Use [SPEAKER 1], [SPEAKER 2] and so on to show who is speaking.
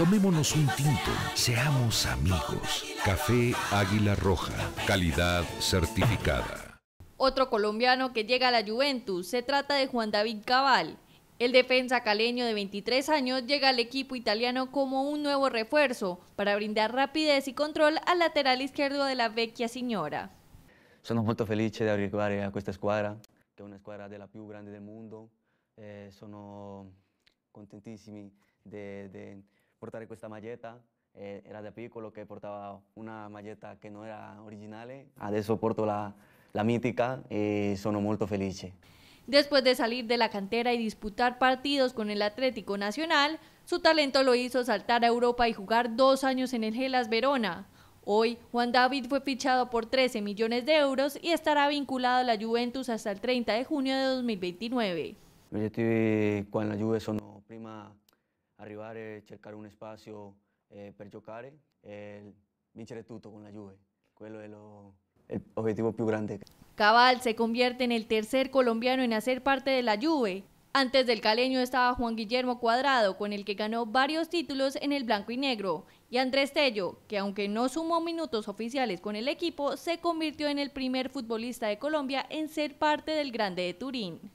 [SPEAKER 1] Tomémonos un tinto, seamos amigos. Café Águila Roja, calidad certificada. Otro colombiano que llega a la Juventus se trata de Juan David Cabal. El defensa caleño de 23 años llega al equipo italiano como un nuevo refuerzo para brindar rapidez y control al lateral izquierdo de la vecchia signora.
[SPEAKER 2] Sono molto felice di arrivare a esta squadra, que es una squadra della più grande del mundo. Eh, sono de portar con esta Eh, era pico, lo que portaba una maleta que no era original. Eh. Adesso ah, porto la, la mítica y eh, sono molto felice.
[SPEAKER 1] Después de salir de la cantera y disputar partidos con el Atlético Nacional, su talento lo hizo saltar a Europa y jugar dos años en el Gelas Verona. Hoy, Juan David fue fichado por 13 millones de euros y estará vinculado a la Juventus hasta el 30 de junio de 2029.
[SPEAKER 2] Yo estuve con la Juve, sono prima arrivare, eh, cercare un spazio eh, per giocare e con la Juve. Quello è el objetivo más grande.
[SPEAKER 1] Cabal se convierte en el tercer colombiano en hacer parte de la Juve. Antes del caleño estaba Juan Guillermo Cuadrado, con el que ganó varios títulos en el blanco y negro, y Andrés Tello, que aunque no sumó minutos oficiales con el equipo, se convirtió en el primer futbolista de Colombia en ser parte del Grande de Turín.